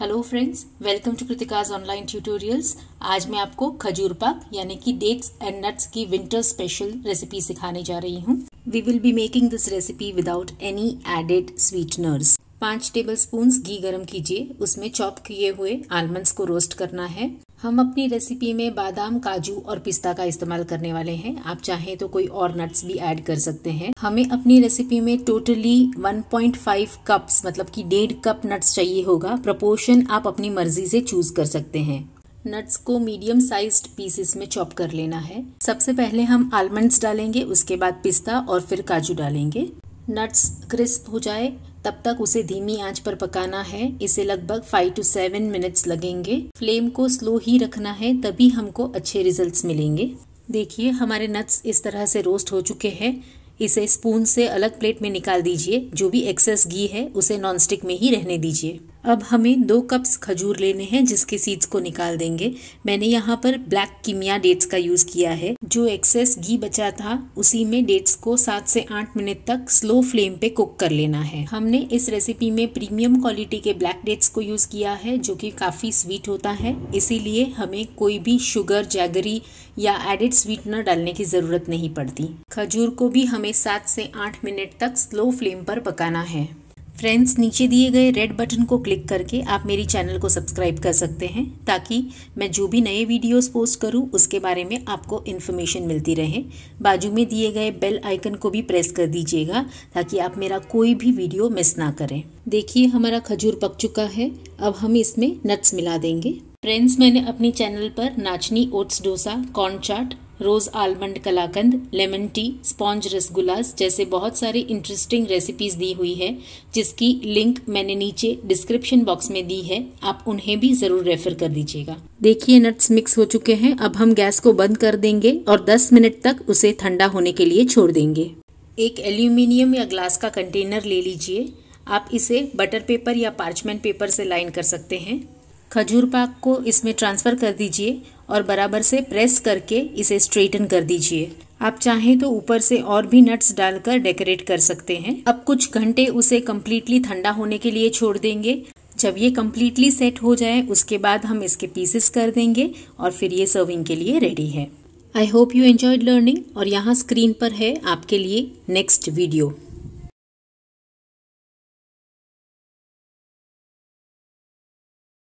hello friends welcome to Kritika's online tutorials आज मैं आपको खजूर पाक यानी कि डेट्स एंड नट्स की विंटर स्पेशल रेसिपी सिखाने जा रही हूँ we will be making this recipe without any added sweeteners पांच टेबल स्पून घी गरम कीजिए उसमें चॉप किए हुए आलमंड्स को रोस्ट करना है हम अपनी रेसिपी में बादाम काजू और पिस्ता का इस्तेमाल करने वाले हैं आप चाहें तो कोई और नट्स भी ऐड कर सकते हैं हमें अपनी रेसिपी में टोटली 1.5 कप्स मतलब कि डेढ़ कप नट्स चाहिए होगा प्रपोर्शन आप अपनी मर्जी से चूज कर सकते हैं नट्स को मीडियम साइज्ड पीसेस में चॉप कर लेना है सबसे पहले हम आलमंड्स डालेंगे उसके बाद पिस्ता और फिर काजू डालेंगे नट्स क्रिस्प हो जाए तब तक उसे धीमी आंच पर पकाना है इसे लगभग फाइव टू सेवन मिनट्स लगेंगे फ्लेम को स्लो ही रखना है तभी हमको अच्छे रिजल्ट्स मिलेंगे देखिए हमारे नट्स इस तरह से रोस्ट हो चुके हैं इसे स्पून से अलग प्लेट में निकाल दीजिए जो भी एक्सेस घी है उसे नॉनस्टिक में ही रहने दीजिए अब हमें दो कप्स खजूर लेने हैं जिसके सीड्स को निकाल देंगे मैंने यहाँ पर ब्लैक किमिया डेट्स का यूज़ किया है जो एक्सेस घी बचा था उसी में डेट्स को सात से आठ मिनट तक स्लो फ्लेम पे कुक कर लेना है हमने इस रेसिपी में प्रीमियम क्वालिटी के ब्लैक डेट्स को यूज़ किया है जो कि काफ़ी स्वीट होता है इसीलिए हमें कोई भी शुगर जैगरी या एडिड स्वीटनर डालने की ज़रूरत नहीं पड़ती खजूर को भी हमें सात से आठ मिनट तक स्लो फ्लेम पर पकाना है फ्रेंड्स नीचे दिए गए रेड बटन को क्लिक करके आप मेरी चैनल को सब्सक्राइब कर सकते हैं ताकि मैं जो भी नए वीडियोस पोस्ट करूं उसके बारे में आपको इन्फॉर्मेशन मिलती रहे बाजू में दिए गए बेल आइकन को भी प्रेस कर दीजिएगा ताकि आप मेरा कोई भी वीडियो मिस ना करें देखिए हमारा खजूर पक चुका है अब हम इसमें नट्स मिला देंगे फ्रेंड्स मैंने अपने चैनल पर नाचनी oats dosa corn chaat rose almond kalakand lemon tea sponge rasgullas जैसे बहुत सारे इंटरेस्टिंग रेसिपीज़ दी हुई है जिसकी लिंक मैंने नीचे डिस्क्रिप्शन बॉक्स में दी है आप उन्हें भी ज़रूर रेफर कर दीजिएगा देखिए नट्स मिक्स हो चुके हैं अब हम गैस को बंद कर देंगे और 10 मिनट तक उसे ठंडा होने के लिए छोड़ देंगे एक एल्यूमिनियम या ग्लास का कंटेनर ले लीजिए आप इसे बटर पेपर या पार्चमेंट पेपर से लाइन कर सकते हैं खजूर पाक को इसमें ट्रांसफ़र कर दीजिए और बराबर से प्रेस करके इसे स्ट्रेटन कर दीजिए आप चाहें तो ऊपर से और भी नट्स डालकर डेकोरेट कर सकते हैं अब कुछ घंटे उसे कम्प्लीटली ठंडा होने के लिए छोड़ देंगे जब ये कम्प्लीटली सेट हो जाए उसके बाद हम इसके पीसेस कर देंगे और फिर ये सर्विंग के लिए रेडी है I hope you enjoyed learning और यहाँ स्क्रीन पर है आपके लिए नेक्स्ट वीडियो